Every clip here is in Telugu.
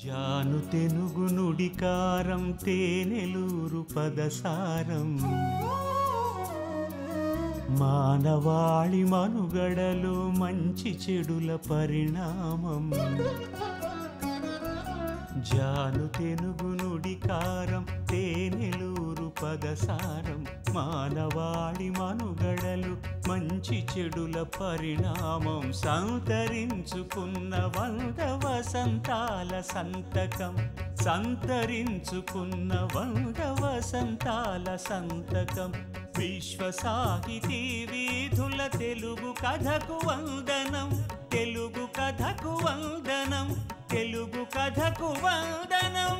జాను తెనుగు నుడికారం తేనెలూరు పదసారం మానవాళి మనుగడలో మంచి చెడుల పరిణామం జాను తెనుగు నుడికారం తేనెలూరు పదసారం మానవాళి మనుగడలు మంచి చెడుల పరిణామం సంతరించుకున్న వంద వసంతాల సంతకం సంతరించుకున్న వంద వసంతాల సంతకం విశ్వ సాహితీ వీధుల తెలుగు కథకు వందనం తెలుగు కథకు వందనం తెలుగు కథకు వందనం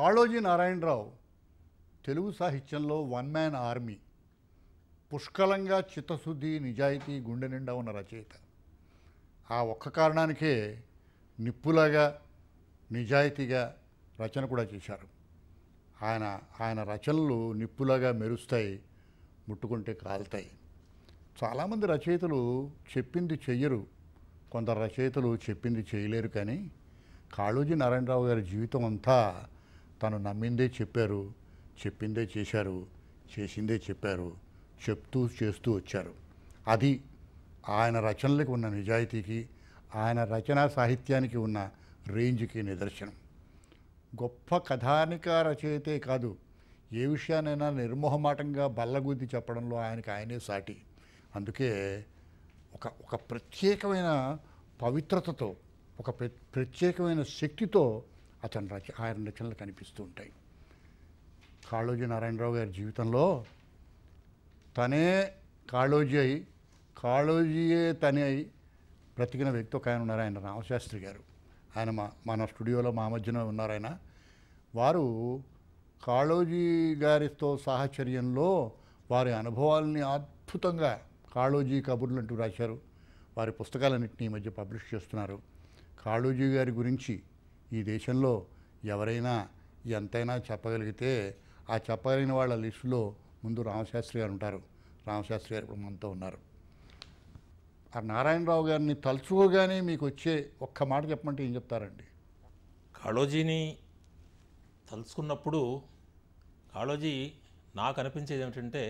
కాళోజీ నారాయణరావు తెలుగు సాహిత్యంలో వన్ మ్యాన్ ఆర్మీ పుష్కలంగా చిత్తశుద్ధి నిజాయితీ గుండె నిండా ఉన్న రచయిత ఆ ఒక్క కారణానికే నిప్పులాగా నిజాయితీగా రచన కూడా చేశారు ఆయన ఆయన రచనలు నిప్పులాగా మెరుస్తాయి ముట్టుకుంటే కాలుతాయి చాలామంది రచయితలు చెప్పింది చెయ్యరు కొందరు రచయితలు చెప్పింది చేయలేరు కానీ కాళోజీ నారాయణరావు గారి జీవితం అంతా తను నమ్మిందే చెప్పారు చెప్పిందే చేశారు చేసిందే చెప్పారు చెప్తూ చేస్తూ వచ్చారు అది ఆయన రచనలకు ఉన్న నిజాయితీకి ఆయన రచనా సాహిత్యానికి ఉన్న రేంజ్కి నిదర్శనం గొప్ప కథానిక రచయితే కాదు ఏ విషయానైనా నిర్మోహమాటంగా బల్లగుద్ది చెప్పడంలో ఆయనకి ఆయనే సాటి అందుకే ఒక ఒక ప్రత్యేకమైన పవిత్రతతో ఒక ప్రత్యేకమైన శక్తితో అతని రచ ఆయన రచనలు కనిపిస్తూ ఉంటాయి కాళోజీ నారాయణరావు గారి జీవితంలో తనే కాళోజీ అయి కాళోజీయే తనే అయి బ్రతికిన వ్యక్తి ఒక ఆయన ఉన్నారు ఆయన రామశాస్త్రి గారు ఆయన మా మన స్టూడియోలో మా మధ్యన ఉన్నారాయన వారు కాళోజీ గారితో సాహచర్యంలో వారి అనుభవాల్ని అద్భుతంగా కాళోజీ కబుర్లు అంటూ రాశారు వారి పుస్తకాలన్నింటినీ ఈ మధ్య పబ్లిష్ చేస్తున్నారు కాళోజీ గారి గురించి ఈ దేశంలో ఎవరైనా ఎంతైనా చెప్పగలిగితే ఆ చెప్పగలిగిన వాళ్ళ లిస్టులో ముందు రామశాస్త్రి గారు ఉంటారు రామశాస్త్రి గారు ఇప్పుడు మనతో ఉన్నారు ఆ నారాయణరావు గారిని తలుచుకోగానే మీకు వచ్చే ఒక్క మాట చెప్పమంటే ఏం చెప్తారండి కాళోజీని తలుచుకున్నప్పుడు కాళోజీ నాకు అనిపించేది ఏమిటంటే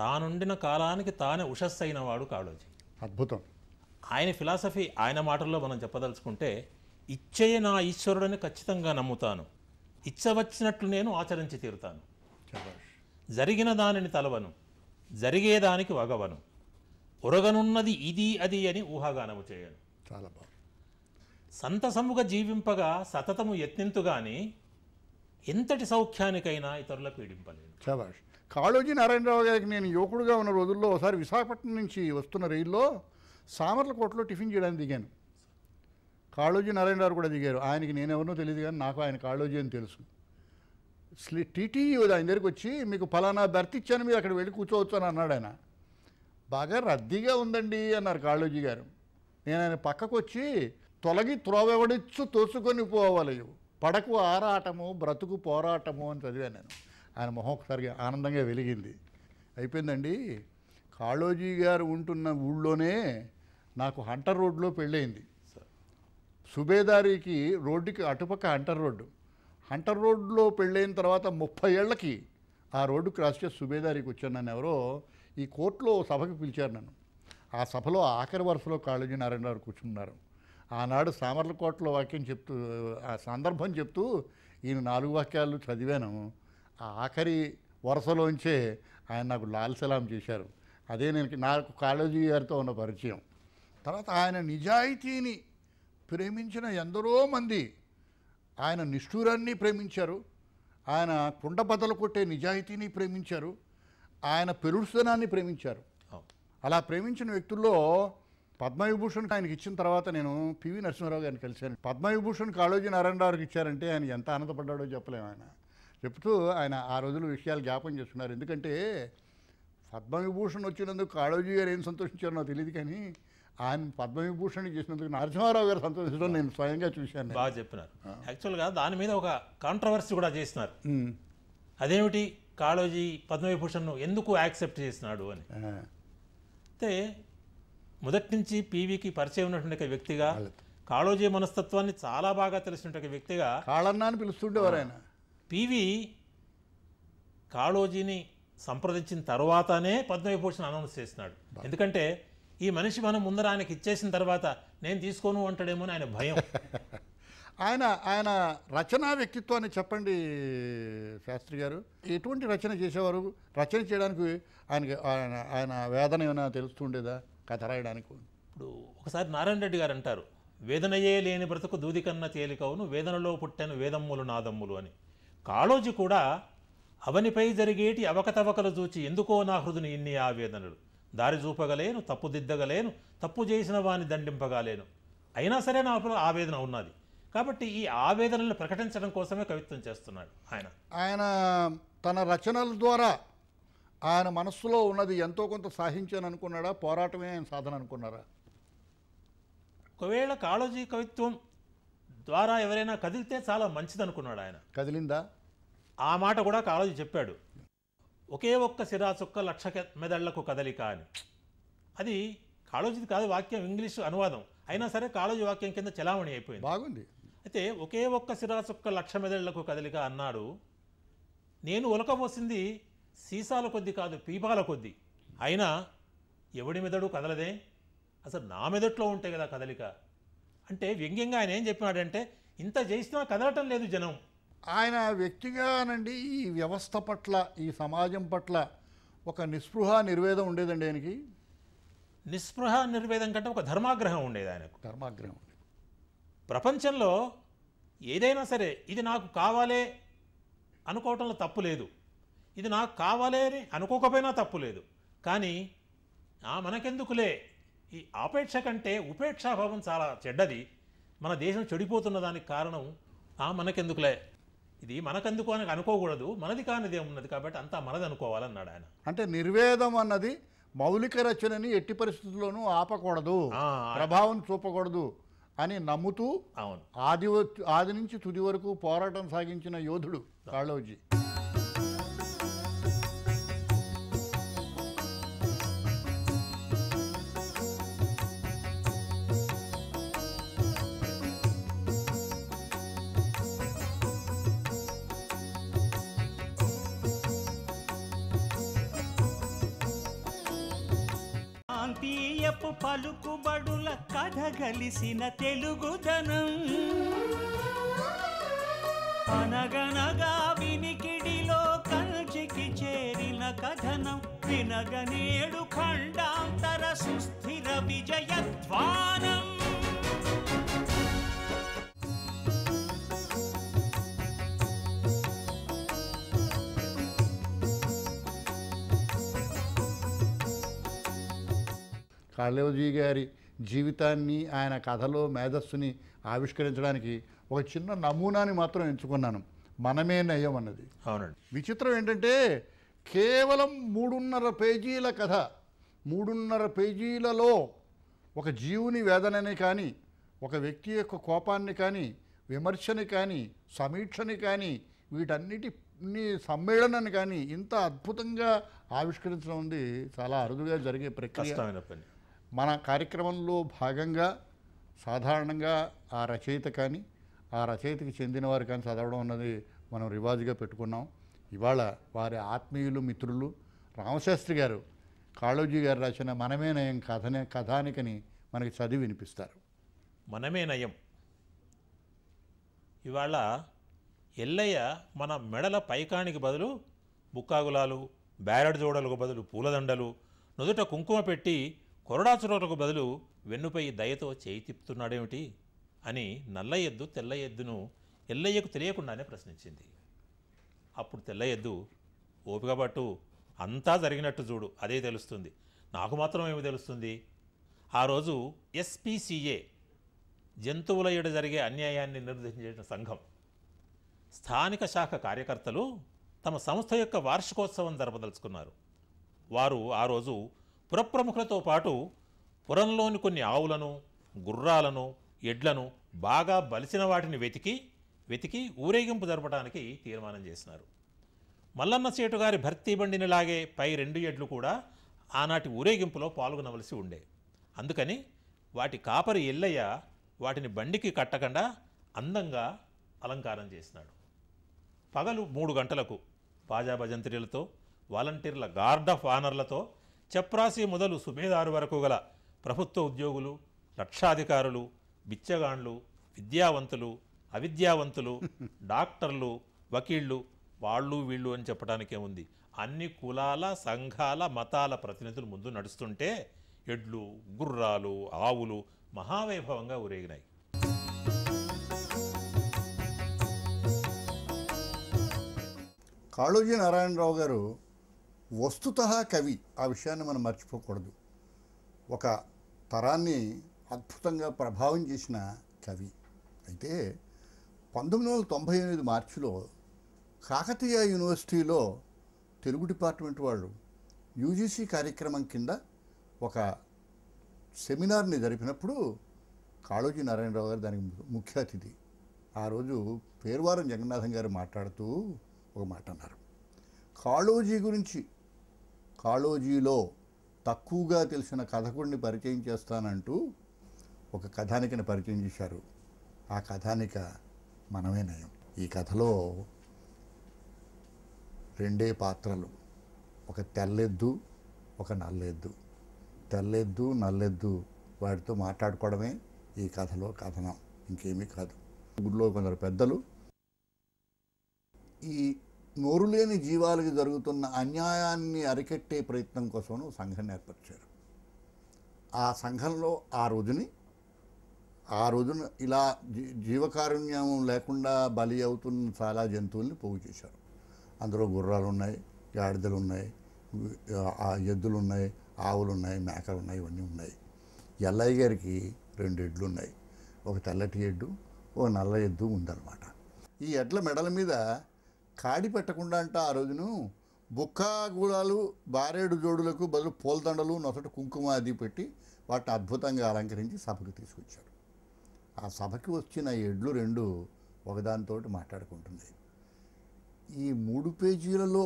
తానుండిన కాలానికి తానే ఉషస్సు అయినవాడు కాళోజీ అద్భుతం ఆయన ఫిలాసఫీ ఆయన మాటల్లో మనం చెప్పదలుచుకుంటే ఇచ్చే నా ఈశ్వరుడని ఖచ్చితంగా నమ్ముతాను ఇచ్చవచ్చినట్లు నేను ఆచరించి తీరుతాను జరిగిన దానిని తలవను జరిగేదానికి వగవను ఉరగనున్నది ఇది అది అని ఊహాగానము చేయను చాలా బాగా సంతసముగా జీవింపగా సతతము యత్నింతుగాని ఎంతటి సౌఖ్యానికైనా ఇతరుల పీడింపలేను చాలా కాళోజీ నారాయణరావు గారికి నేను యువకుడుగా ఉన్న రోజుల్లో ఒకసారి విశాఖపట్నం నుంచి వస్తున్న రైల్లో కోటలో టిఫిన్ చేయడానికి దిగాను కాళోజీ నారాయణరావు కూడా దిగారు ఆయనకి నేనెవరినో తెలియదు కానీ నాకు ఆయన కాళోజీ అని తెలుసు స్లీ టీటీఈ ఆయన దగ్గరికి వచ్చి మీకు ఫలానా బెర్త్ ఇచ్చాను మీరు అక్కడ వెళ్ళి కూర్చోవచ్చు అని అన్నాడు ఆయన బాగా రద్దీగా ఉందండి అన్నారు కాళోజీ గారు నేను ఆయన పక్కకు వచ్చి తొలగి త్రోవెవడిచ్చు తోసుకొని పోవాలి పడకు ఆరాటము బ్రతుకు పోరాటము అని చదివాను నేను ఆయన మొహం ఒకసారిగా ఆనందంగా వెలిగింది అయిపోయిందండి కాళోజీ గారు ఉంటున్న ఊళ్ళోనే నాకు హంటర్ రోడ్లో పెళ్ళయింది సుబేదారికి రోడ్డుకి అటుపక్క హంటర్ రోడ్డు హంటర్ రోడ్లో పెళ్ళైన తర్వాత ముప్పై ఏళ్ళకి ఆ రోడ్డు క్రాస్ చేసి సుబేదారికి వచ్చాను నన్ను ఎవరో ఈ కోర్టులో సభకి పిలిచారు నన్ను ఆ సభలో ఆఖరి వరుసలో కాళోజీ నారాయణ గారు కూర్చున్నారు ఆనాడు సామర్లకోటలో వాక్యం చెప్తూ ఆ సందర్భం చెప్తూ ఈయన నాలుగు వాక్యాలు చదివాను ఆ ఆఖరి వరుసలోంచే ఆయన నాకు లాల్ సలాం చేశారు అదే నేను నాకు కాళోజీ గారితో ఉన్న పరిచయం తర్వాత ఆయన నిజాయితీని ప్రేమించిన ఎందరో మంది ఆయన నిష్ఠూరాన్ని ప్రేమించారు ఆయన కుండబద్దలు కొట్టే నిజాయితీని ప్రేమించారు ఆయన పెరుడుతనాన్ని ప్రేమించారు అలా ప్రేమించిన వ్యక్తుల్లో పద్మవిభూషణ్ ఆయనకి ఇచ్చిన తర్వాత నేను పివి నరసింహారావు గారిని కలిశాను పద్మవిభూషణ్ కాళోజీ నారాయణరావుకి ఇచ్చారంటే ఆయన ఎంత ఆనందపడ్డాడో చెప్పలేము ఆయన చెప్తూ ఆయన ఆ రోజుల విషయాలు జ్ఞాపం చేస్తున్నారు ఎందుకంటే పద్మవిభూషణ్ వచ్చినందుకు కాళోజీ గారు ఏం సంతోషించారో తెలియదు కానీ ఆయన పద్మవిభూషణ్ చేసినందుకు నరసింహారావు గారు సంతోషించడం నేను స్వయంగా చూశాను బాగా చెప్పినారు యాక్చువల్గా దాని మీద ఒక కాంట్రవర్సీ కూడా చేసినారు అదేమిటి కాళోజీ పద్మవిభూషణ్ ఎందుకు యాక్సెప్ట్ చేసినాడు అని అయితే మొదటి నుంచి పీవీకి పరిచయం ఉన్నటువంటి వ్యక్తిగా కాళోజీ మనస్తత్వాన్ని చాలా బాగా తెలిసినటువంటి వ్యక్తిగా కాళన్నా అని పిలుస్తుండేవారు ఆయన పీవి కాళోజీని సంప్రదించిన తర్వాతనే పద్మవిభూషణ్ అనౌన్స్ చేసినాడు ఎందుకంటే ఈ మనిషి మనం ముందర ఆయనకి ఇచ్చేసిన తర్వాత నేను తీసుకోను అంటాడేమో ఆయన భయం ఆయన ఆయన రచనా వ్యక్తిత్వాన్ని చెప్పండి శాస్త్రి గారు ఎటువంటి రచన చేసేవారు రచన చేయడానికి ఆయనకి ఆయన ఆయన వేదన ఏమైనా తెలుస్తుండేదా కథ రాయడానికి ఇప్పుడు ఒకసారి నారాయణ రెడ్డి గారు అంటారు వేదనయే లేని బ్రతుకు దూది కన్న తేలికవును వేదనలో పుట్టిన వేదమ్ములు నాదమ్ములు అని కాళోజీ కూడా అవనిపై జరిగేటి అవకతవకలు చూచి ఎందుకో నా హృదయని ఇన్ని వేదనలు దారి చూపగలేను తప్పుదిద్దగలేను తప్పు చేసిన వాని దండింపగలేను అయినా సరే నాకు ఆవేదన ఉన్నది కాబట్టి ఈ ఆవేదనలు ప్రకటించడం కోసమే కవిత్వం చేస్తున్నాడు ఆయన ఆయన తన రచనల ద్వారా ఆయన మనస్సులో ఉన్నది ఎంతో కొంత సాహించాను అనుకున్నాడా పోరాటమే ఆయన సాధన అనుకున్నారా ఒకవేళ కాళోజీ కవిత్వం ద్వారా ఎవరైనా కదిలితే చాలా మంచిది అనుకున్నాడు ఆయన కదిలిందా ఆ మాట కూడా కాళోజీ చెప్పాడు ఒకే ఒక్క సిరాచుక్క లక్ష మెదళ్లకు కదలిక అని అది కాళోజీది కాదు వాక్యం ఇంగ్లీష్ అనువాదం అయినా సరే కాళోజీ వాక్యం కింద చలామణి అయిపోయింది బాగుంది అయితే ఒకే ఒక్క సిరాచుక్క లక్ష మెదళ్లకు కదలిక అన్నాడు నేను ఉలకపోసింది సీసాల కొద్ది కాదు పీపాల కొద్ది అయినా ఎవడి మెదడు కదలదే అసలు నా మెదట్లో ఉంటాయి కదా కదలిక అంటే వ్యంగ్యంగా ఆయన ఏం చెప్పినాడంటే ఇంత చేసినా కదలటం లేదు జనం ఆయన వ్యక్తిగానండి ఈ వ్యవస్థ పట్ల ఈ సమాజం పట్ల ఒక నిస్పృహ నిర్వేదం ఉండేదండి ఆయనకి నిస్పృహ నిర్వేదం కంటే ఒక ధర్మాగ్రహం ఉండేది ఆయనకు ధర్మాగ్రహం ప్రపంచంలో ఏదైనా సరే ఇది నాకు కావాలే అనుకోవటంలో తప్పు లేదు ఇది నాకు కావాలే అని అనుకోకపోయినా తప్పు లేదు కానీ మనకెందుకులే ఈ ఆపేక్ష కంటే ఉపేక్షాభావం చాలా చెడ్డది మన దేశం చెడిపోతున్న దానికి కారణం ఆ మనకెందుకులే ఇది మనకందుకు అని అనుకోకూడదు మనది కానిది ఉన్నది కాబట్టి అంతా మనది అనుకోవాలన్నాడు ఆయన అంటే నిర్వేదం అన్నది మౌలిక రచనని ఎట్టి పరిస్థితుల్లోనూ ఆపకూడదు ప్రభావం చూపకూడదు అని నమ్ముతూ అవును ఆది ఆది నుంచి తుది వరకు పోరాటం సాగించిన యోధుడు కాళోజీ కలిసిన తెలుగుదనం అనగనగా వినికిడిలో కంచికి చేరిన కథనం వినగనేడు ఖండాంతర సుస్థిర విజయధ్వానం కాళేవజీ గారి జీవితాన్ని ఆయన కథలో మేధస్సుని ఆవిష్కరించడానికి ఒక చిన్న నమూనాని మాత్రం ఎంచుకున్నాను మనమే నయం అన్నది అవునండి విచిత్రం ఏంటంటే కేవలం మూడున్నర పేజీల కథ మూడున్నర పేజీలలో ఒక జీవుని వేదనని కానీ ఒక వ్యక్తి యొక్క కోపాన్ని కానీ విమర్శని కానీ సమీక్షని కానీ వీటన్నిటి సమ్మేళనాన్ని కానీ ఇంత అద్భుతంగా ఆవిష్కరించడం ఉంది చాలా అరుదుగా జరిగే ప్రక్రియ మన కార్యక్రమంలో భాగంగా సాధారణంగా ఆ రచయిత కానీ ఆ రచయితకి చెందినవారు కానీ చదవడం అన్నది మనం రివాజుగా పెట్టుకున్నాం ఇవాళ వారి ఆత్మీయులు మిత్రులు రామశాస్త్రి గారు కాళోజీ గారు రచన మనమే నయం కథనే కథానికని మనకి చదివి వినిపిస్తారు మనమే నయం ఇవాళ ఎల్లయ్య మన మెడల పైకానికి బదులు బుక్కాగులాలు బ్యారెడ్ జోడలకు బదులు పూలదండలు నుదుట కుంకుమ పెట్టి కొరడాచురకు బదులు వెన్నుపై దయతో చేయి తిప్పుతున్నాడేమిటి అని నల్ల ఎద్దు తెల్ల ఎద్దును ఎల్లయ్యకు తెలియకుండానే ప్రశ్నించింది అప్పుడు తెల్ల ఎద్దు ఓపిక పట్టు అంతా జరిగినట్టు చూడు అదే తెలుస్తుంది నాకు మాత్రం ఏమి తెలుస్తుంది ఆ రోజు ఎస్పీసీఏ జంతువుల ఎడ జరిగే అన్యాయాన్ని నిర్దేశించిన సంఘం స్థానిక శాఖ కార్యకర్తలు తమ సంస్థ యొక్క వార్షికోత్సవం జరపదలుచుకున్నారు వారు ఆ రోజు పురప్రముఖులతో పాటు పురంలోని కొన్ని ఆవులను గుర్రాలను ఎడ్లను బాగా బలిసిన వాటిని వెతికి వెతికి ఊరేగింపు జరపడానికి తీర్మానం చేసినారు మల్లన్న సేటు గారి భర్తీ బండిని లాగే పై రెండు ఎడ్లు కూడా ఆనాటి ఊరేగింపులో పాల్గొనవలసి ఉండే అందుకని వాటి కాపరి ఎల్లయ్య వాటిని బండికి కట్టకుండా అందంగా అలంకారం చేసినాడు పగలు మూడు గంటలకు బాజా భజంత్రిలతో వాలంటీర్ల గార్డ్ ఆఫ్ ఆనర్లతో చప్రాసి మొదలు సుబేదారు వరకు గల ప్రభుత్వ ఉద్యోగులు లక్షాధికారులు బిచ్చగాండ్లు విద్యావంతులు అవిద్యావంతులు డాక్టర్లు వకీళ్ళు వాళ్ళు వీళ్ళు అని చెప్పడానికే ఉంది అన్ని కులాల సంఘాల మతాల ప్రతినిధులు ముందు నడుస్తుంటే ఎడ్లు గుర్రాలు ఆవులు మహావైభవంగా ఊరేగినాయి కాళూజీ నారాయణరావు గారు వస్తుత కవి ఆ విషయాన్ని మనం మర్చిపోకూడదు ఒక తరాన్ని అద్భుతంగా ప్రభావం చేసిన కవి అయితే పంతొమ్మిది వందల తొంభై ఎనిమిది మార్చిలో కాకతీయ యూనివర్సిటీలో తెలుగు డిపార్ట్మెంట్ వాళ్ళు యూజీసీ కార్యక్రమం కింద ఒక సెమినార్ని జరిపినప్పుడు కాళోజీ నారాయణరావు గారు దానికి ముఖ్య అతిథి ఆ రోజు పేరువారం జగన్నాథం గారు మాట్లాడుతూ ఒక మాట అన్నారు కాళోజీ గురించి కాళోజీలో తక్కువగా తెలిసిన కథకుడిని పరిచయం చేస్తానంటూ ఒక కథానికని పరిచయం చేశారు ఆ కథానిక మనమే నయం ఈ కథలో రెండే పాత్రలు ఒక తెల్లెద్దు ఒక నల్లెద్దు తెల్లెద్దు నల్లెద్దు వాటితో మాట్లాడుకోవడమే ఈ కథలో కథనం ఇంకేమీ కాదు గుడిలో కొందరు పెద్దలు ఈ నోరు లేని జీవాలకి జరుగుతున్న అన్యాయాన్ని అరికట్టే ప్రయత్నం కోసం సంఘాన్ని ఏర్పరిచారు ఆ సంఘంలో ఆ రోజుని ఆ రోజున ఇలా జీ జీవకారుణ్యం లేకుండా బలి అవుతున్న చాలా జంతువుల్ని పోగు చేశారు అందులో గుర్రాలు ఉన్నాయి గాడిదలు ఉన్నాయి ఎద్దులు ఉన్నాయి ఆవులు ఉన్నాయి మేకలు ఉన్నాయి ఇవన్నీ ఉన్నాయి ఎల్లయ్య గారికి రెండు ఎడ్లు ఉన్నాయి ఒక తెల్లటి ఎడ్డు ఒక నల్ల ఎద్దు ఉందన్నమాట ఈ ఎడ్ల మెడల మీద కాడి పెట్టకుండా అంట ఆ రోజును బుక్కాగూడాలు బారేడు జోడులకు బదులు పూలదండలు నొసటి కుంకుమ అది పెట్టి వాటిని అద్భుతంగా అలంకరించి సభకు తీసుకొచ్చాడు ఆ సభకి వచ్చిన ఎడ్లు రెండు ఒకదానితో మాట్లాడుకుంటున్నాయి ఈ మూడు పేజీలలో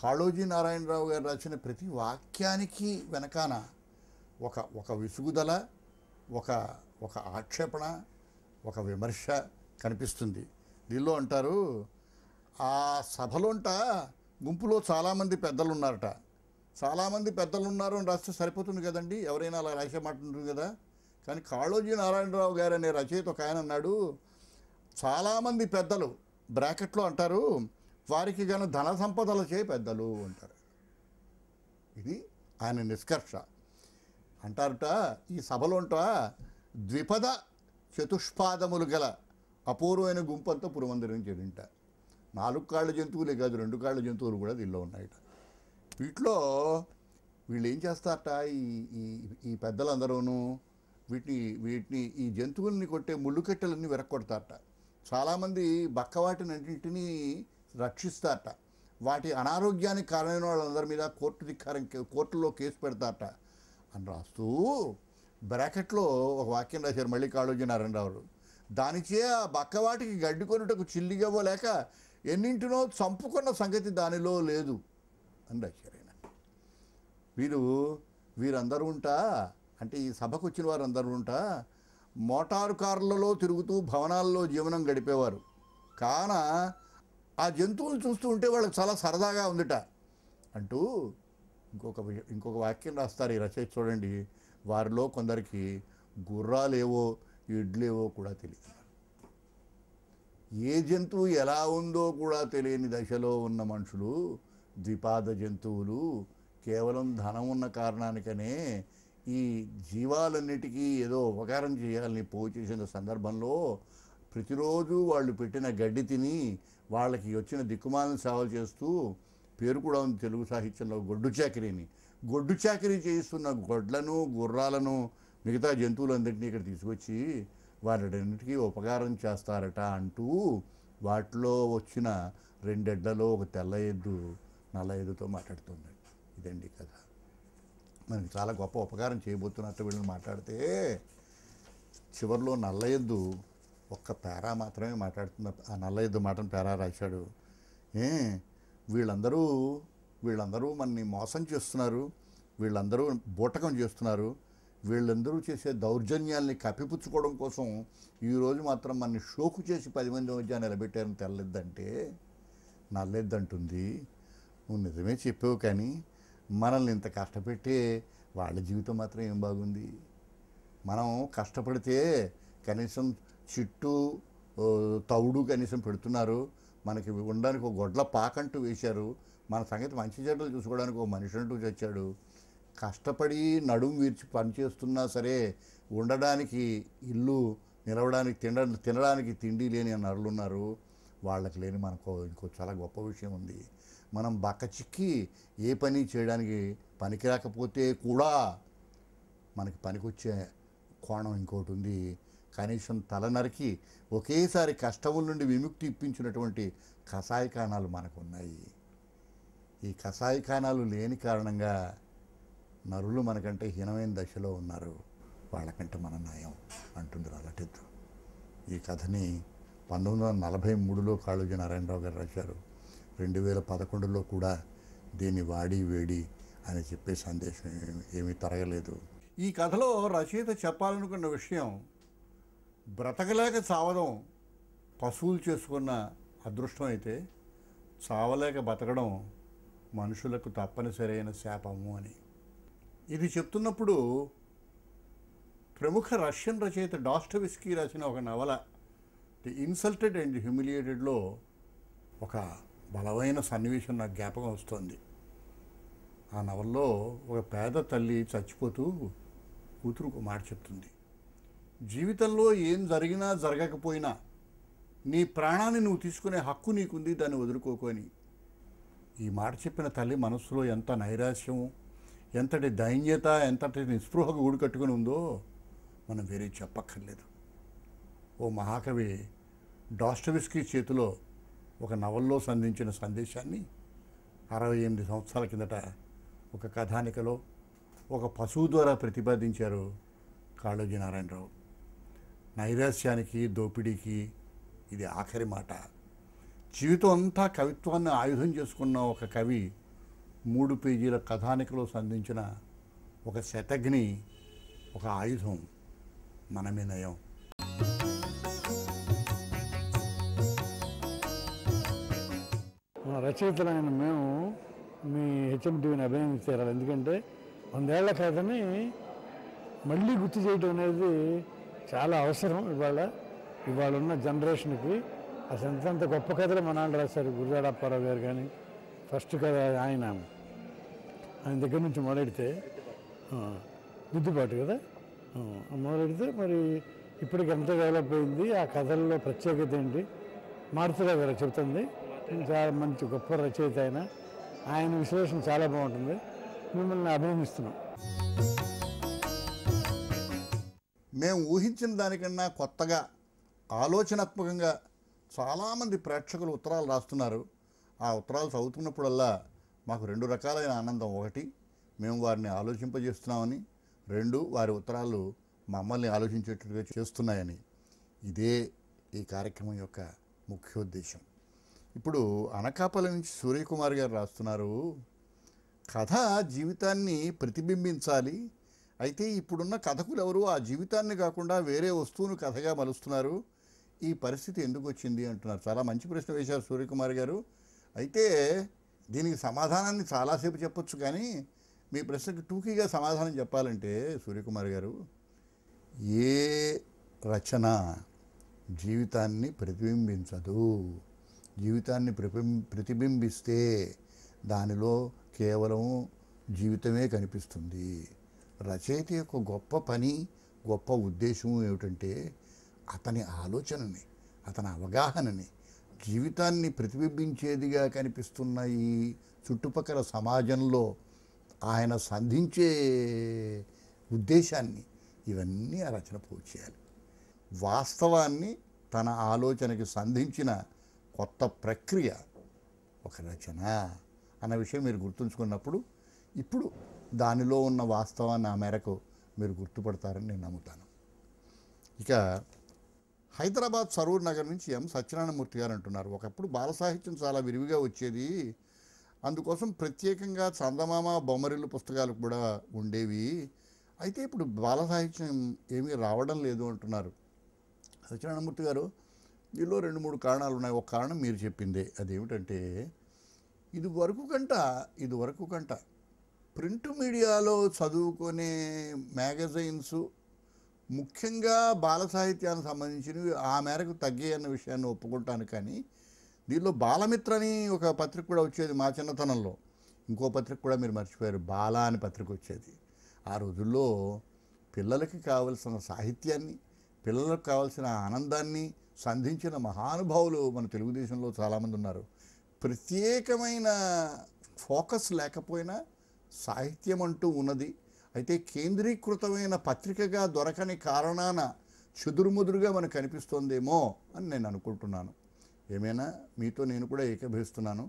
కాళోజీ నారాయణరావు గారు రాసిన ప్రతి వాక్యానికి వెనకాన ఒక ఒక విసుగుదల ఒక ఒక ఆక్షేపణ ఒక విమర్శ కనిపిస్తుంది దీనిలో అంటారు ఆ సభలోంట గుంపులో చాలామంది పెద్దలు ఉన్నారట చాలామంది పెద్దలు ఉన్నారు అని రాస్తే సరిపోతుంది కదండి ఎవరైనా అలా రాసే మాట ఉంటుంది కదా కానీ కాళోజీ నారాయణరావు గారు అనే రచయిత ఒక ఆయన అన్నాడు చాలామంది పెద్దలు బ్రాకెట్లో అంటారు వారికి గాను ధన సంపదల చే పెద్దలు అంటారు ఇది ఆయన నిష్కర్ష అంటారట ఈ సభలోంట ద్విపద చతుష్పాదములు గల అపూర్వమైన గుంపు అంతా పురమందరం చేరింట నాలుగు కాళ్ళ జంతువులే కాదు రెండు కాళ్ళ జంతువులు కూడా దీనిలో ఉన్నాయట వీటిలో వీళ్ళు ఏం చేస్తారట ఈ ఈ ఈ పెద్దలందరూనూ వీటిని వీటిని ఈ జంతువుల్ని కొట్టే ముళ్ళుకట్టెలన్నీ విరక్కొడతారట చాలామంది బక్కవాటినన్నింటినీ రక్షిస్తారట వాటి అనారోగ్యానికి కారణమైన వాళ్ళందరి మీద కోర్టు ధిక్కారం కోర్టులో కేసు పెడతారట అని రాస్తూ బ్రాకెట్లో ఒక వాక్యం రాశారు మళ్ళీ కాళోజీ నారాయణరావు దానికే ఆ బక్కవాటికి గడ్డి కొనుటకు చిల్లిగవ్వలేక ఎన్నింటినో చంపుకున్న సంగతి దానిలో లేదు అని రాశారైన వీరు వీరందరూ ఉంటా అంటే ఈ సభకు వచ్చిన వారందరూ ఉంటా మోటారు కార్లలో తిరుగుతూ భవనాల్లో జీవనం గడిపేవారు కాన ఆ జంతువులు చూస్తూ ఉంటే వాళ్ళకి చాలా సరదాగా ఉందిట అంటూ ఇంకొక ఇంకొక వాక్యం రాస్తారు ఈ రచయిత చూడండి వారిలో కొందరికి గుర్రాలేవో ఎడ్లేవో కూడా తెలియదు ఏ జంతువు ఎలా ఉందో కూడా తెలియని దశలో ఉన్న మనుషులు ద్విపాద జంతువులు కేవలం ధనం ఉన్న కారణానికనే ఈ జీవాలన్నిటికీ ఏదో ఉపకారం చేయాలని పోచేసిన సందర్భంలో ప్రతిరోజు వాళ్ళు పెట్టిన గడ్డి తిని వాళ్ళకి వచ్చిన దిక్కుమాలను సేవలు చేస్తూ పేరు కూడా ఉంది తెలుగు సాహిత్యంలో గొడ్డు చాకరీని గొడ్డు చాకరీ చేయిస్తున్న గొడ్లను గుర్రాలను మిగతా జంతువులందరినీ ఇక్కడ తీసుకొచ్చి వాటిన్నిటికీ ఉపకారం చేస్తారట అంటూ వాటిలో వచ్చిన రెండెడ్లలో ఒక తెల్ల ఎద్దు నల్ల ఎద్దుతో మాట్లాడుతుందండి ఇదండి కథ మనకి చాలా గొప్ప ఉపకారం చేయబోతున్నట్టు వీళ్ళని మాట్లాడితే చివరిలో నల్ల ఎద్దు ఒక్క పేరా మాత్రమే మాట్లాడుతుంది ఆ నల్ల ఎద్దు మాటను పేరా రాశాడు ఏ వీళ్ళందరూ వీళ్ళందరూ మనని మోసం చేస్తున్నారు వీళ్ళందరూ బూటకం చేస్తున్నారు వీళ్ళందరూ చేసే దౌర్జన్యాల్ని కప్పిపుచ్చుకోవడం కోసం ఈరోజు మాత్రం మనని షోకు చేసి పది మంది మధ్య నిలబెట్టారని తెల్లద్దంటే నల్లెద్దంటుంది నువ్వు నిజమే చెప్పావు కానీ మనల్ని ఇంత కష్టపెట్టే వాళ్ళ జీవితం మాత్రం ఏం బాగుంది మనం కష్టపడితే కనీసం చిట్టు తవుడు కనీసం పెడుతున్నారు మనకి ఉండడానికి ఒక గొడ్ల పాకంటూ వేశారు మన సంగతి మంచి చెడ్డలు చూసుకోవడానికి ఒక మనిషి అంటూ చచ్చాడు కష్టపడి నడుం విరిచి పనిచేస్తున్నా సరే ఉండడానికి ఇల్లు నిలవడానికి తిండ తినడానికి తిండి లేని నరులు ఉన్నారు వాళ్ళకి లేని మనకు ఇంకో చాలా గొప్ప విషయం ఉంది మనం చిక్కి ఏ పని చేయడానికి పనికి రాకపోతే కూడా మనకి పనికొచ్చే కోణం ఇంకోటి ఉంది కనీసం తల నరికి ఒకేసారి కష్టముల నుండి విముక్తి ఇప్పించినటువంటి కషాయకాణాలు ఉన్నాయి ఈ కషాయకాణాలు లేని కారణంగా నరులు మనకంటే హీనమైన దశలో ఉన్నారు వాళ్ళకంటే మన నయం అంటుంది రాలటిద్దు ఈ కథని పంతొమ్మిది వందల నలభై మూడులో కాళోజీ నారాయణరావు గారు రాశారు రెండు వేల పదకొండులో కూడా దీన్ని వాడి వేడి అని చెప్పే సందేశం ఏమీ తరగలేదు ఈ కథలో రచయిత చెప్పాలనుకున్న విషయం బ్రతకలేక చావడం పశువులు చేసుకున్న అదృష్టం అయితే చావలేక బతకడం మనుషులకు తప్పనిసరైన శాపము అని ఇది చెప్తున్నప్పుడు ప్రముఖ రష్యన్ రచయిత డాస్టవిస్కీ రాసిన ఒక నవల ది ఇన్సల్టెడ్ అండ్ హ్యూమిలియేటెడ్లో ఒక బలమైన సన్నివేశం నాకు జ్ఞాపకం వస్తుంది ఆ నవల్లో ఒక పేద తల్లి చచ్చిపోతూ కూతురు మాట చెప్తుంది జీవితంలో ఏం జరిగినా జరగకపోయినా నీ ప్రాణాన్ని నువ్వు తీసుకునే హక్కు నీకుంది దాన్ని వదులుకోకు అని ఈ మాట చెప్పిన తల్లి మనసులో ఎంత నైరాశ్యము ఎంతటి దైన్యత ఎంతటి నిస్పృహకు కట్టుకుని ఉందో మనం వేరే చెప్పక్కర్లేదు ఓ మహాకవి డాస్టవిస్కీ చేతిలో ఒక నవల్లో సంధించిన సందేశాన్ని అరవై ఎనిమిది సంవత్సరాల కిందట ఒక కథానికలో ఒక పశువు ద్వారా ప్రతిపాదించారు కాళోజీ నారాయణరావు నైరాస్యానికి దోపిడీకి ఇది ఆఖరి మాట జీవితం అంతా కవిత్వాన్ని ఆయుధం చేసుకున్న ఒక కవి మూడు పేజీల కథానికలో సంధించిన ఒక శతగ్ని ఒక ఆయుధం మనమే నయం మన రచయితలైన మేము మీ హెచ్ఎంటీవీని అభినందించారు ఎందుకంటే వందేళ్ల కథని మళ్ళీ గుర్తు చేయడం అనేది చాలా అవసరం ఇవాళ ఇవాళ ఉన్న జనరేషన్కి అసలు ఎంత గొప్ప కథలు మన రాశారు గురుదాడప్పారావు గారు కానీ ఫస్ట్ కదా ఆయన ఆయన దగ్గర నుంచి మొదలెడితే దిద్దుబాటు కదా మొదలెడితే మరి ఇప్పటికి ఎంత డెవలప్ అయింది ఆ కథల్లో ప్రత్యేకత ఏంటి మారుతురావు గారు చెబుతుంది చాలా మంచి గొప్ప రచయిత ఆయన ఆయన విశ్లేషణ చాలా బాగుంటుంది మిమ్మల్ని అభినందిస్తున్నాం మేము ఊహించిన దానికన్నా కొత్తగా ఆలోచనాత్మకంగా చాలామంది ప్రేక్షకులు ఉత్తరాలు రాస్తున్నారు ఆ ఉత్తరాలు చదువుతున్నప్పుడల్లా మాకు రెండు రకాలైన ఆనందం ఒకటి మేము వారిని ఆలోచింపజేస్తున్నామని రెండు వారి ఉత్తరాలు మమ్మల్ని ఆలోచించేటట్టుగా చేస్తున్నాయని ఇదే ఈ కార్యక్రమం యొక్క ముఖ్యోద్దేశం ఇప్పుడు అనకాపల్లి నుంచి సూర్యకుమార్ గారు రాస్తున్నారు కథ జీవితాన్ని ప్రతిబింబించాలి అయితే ఇప్పుడున్న కథకులు ఎవరు ఆ జీవితాన్ని కాకుండా వేరే వస్తువును కథగా మలుస్తున్నారు ఈ పరిస్థితి ఎందుకు వచ్చింది అంటున్నారు చాలా మంచి ప్రశ్న వేశారు సూర్యకుమార్ గారు అయితే దీనికి సమాధానాన్ని చాలాసేపు చెప్పొచ్చు కానీ మీ ప్రశ్నకు టూకీగా సమాధానం చెప్పాలంటే సూర్యకుమార్ గారు ఏ రచన జీవితాన్ని ప్రతిబింబించదు జీవితాన్ని ప్రతిబింబిస్తే దానిలో కేవలం జీవితమే కనిపిస్తుంది రచయిత యొక్క గొప్ప పని గొప్ప ఉద్దేశం ఏమిటంటే అతని ఆలోచనని అతని అవగాహనని జీవితాన్ని ప్రతిబింబించేదిగా కనిపిస్తున్న ఈ చుట్టుపక్కల సమాజంలో ఆయన సంధించే ఉద్దేశాన్ని ఇవన్నీ ఆ రచన పూర్తి చేయాలి వాస్తవాన్ని తన ఆలోచనకి సంధించిన కొత్త ప్రక్రియ ఒక రచన అన్న విషయం మీరు గుర్తుంచుకున్నప్పుడు ఇప్పుడు దానిలో ఉన్న వాస్తవాన్ని ఆ మేరకు మీరు గుర్తుపడతారని నేను నమ్ముతాను ఇక హైదరాబాద్ సరూర్ నగర్ నుంచి ఎం సత్యనారాయణమూర్తి గారు అంటున్నారు ఒకప్పుడు బాల సాహిత్యం చాలా విరివిగా వచ్చేది అందుకోసం ప్రత్యేకంగా చందమామ బొమ్మరిల్లు పుస్తకాలు కూడా ఉండేవి అయితే ఇప్పుడు బాల సాహిత్యం ఏమీ రావడం లేదు అంటున్నారు సత్యనారాయణమూర్తి గారు దీనిలో రెండు మూడు కారణాలు ఉన్నాయి ఒక కారణం మీరు చెప్పిందే అదేమిటంటే ఇది వరకు కంట ఇది వరకు కంట ప్రింట్ మీడియాలో చదువుకునే మ్యాగజైన్స్ ముఖ్యంగా బాల సాహిత్యానికి సంబంధించినవి ఆ మేరకు తగ్గే అన్న విషయాన్ని ఒప్పుకుంటాను కానీ దీనిలో బాలమిత్ర అని ఒక పత్రిక కూడా వచ్చేది మా చిన్నతనంలో ఇంకో పత్రిక కూడా మీరు మర్చిపోయారు బాల అని పత్రిక వచ్చేది ఆ రోజుల్లో పిల్లలకి కావలసిన సాహిత్యాన్ని పిల్లలకు కావలసిన ఆనందాన్ని సంధించిన మహానుభావులు మన తెలుగుదేశంలో చాలామంది ఉన్నారు ప్రత్యేకమైన ఫోకస్ లేకపోయినా సాహిత్యం అంటూ ఉన్నది అయితే కేంద్రీకృతమైన పత్రికగా దొరకని కారణాన చెదురుముదురుగా మనకు కనిపిస్తోందేమో అని నేను అనుకుంటున్నాను ఏమైనా మీతో నేను కూడా ఏకభవిస్తున్నాను